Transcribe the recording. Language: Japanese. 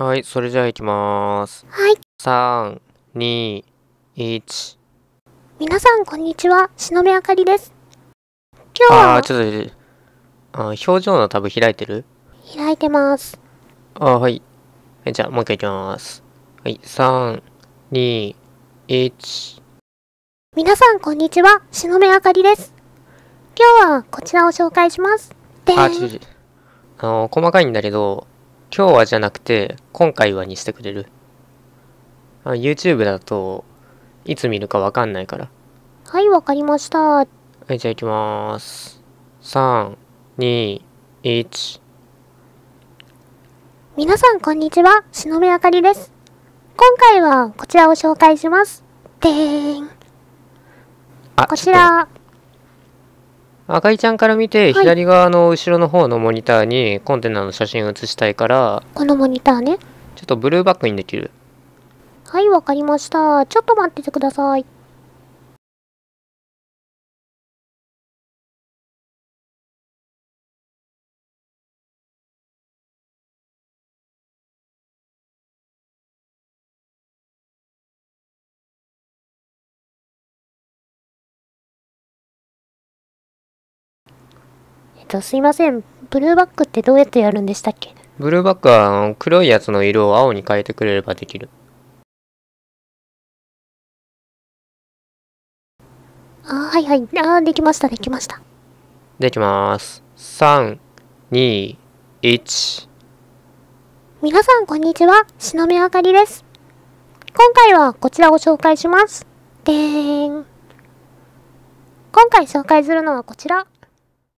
はい、それじゃあ行きまーす。はい。3、2、1。皆さん、こんにちは。しのべあかりです。今日は。あー、ちょっと、あ表情のタブ開いてる開いてます。あー、はい。はじゃあ、もう一回行きます。はい、3、2、1。皆さん、こんにちは。しのべあかりです。今日は、こちらを紹介します。であ、ちょっと、あのー、細かいんだけど、今日はじゃなくて、今回はにしてくれる。あ YouTube だと、いつ見るかわかんないから。はい、わかりました。はい、じゃあ行きまーす。3、2、1。皆さん、こんにちは。しのべあかりです。今回は、こちらを紹介します。でーん。こちら。赤井ちゃんから見て、左側の後ろの方のモニターにコンテナの写真を写したいからこのモニターねちょっとブルーバックにできるはいわかりましたちょっと待っててくださいと、すいません。ブルーバックってどうやってやるんでしたっけブルーバックはあの黒いやつの色を青に変えてくれればできる。あ、はいはい。あ、できました、できました。できます。3、2、1。皆さん、こんにちは。しのめあかりです。今回はこちらを紹介します。でーん。今回紹介するのはこちら。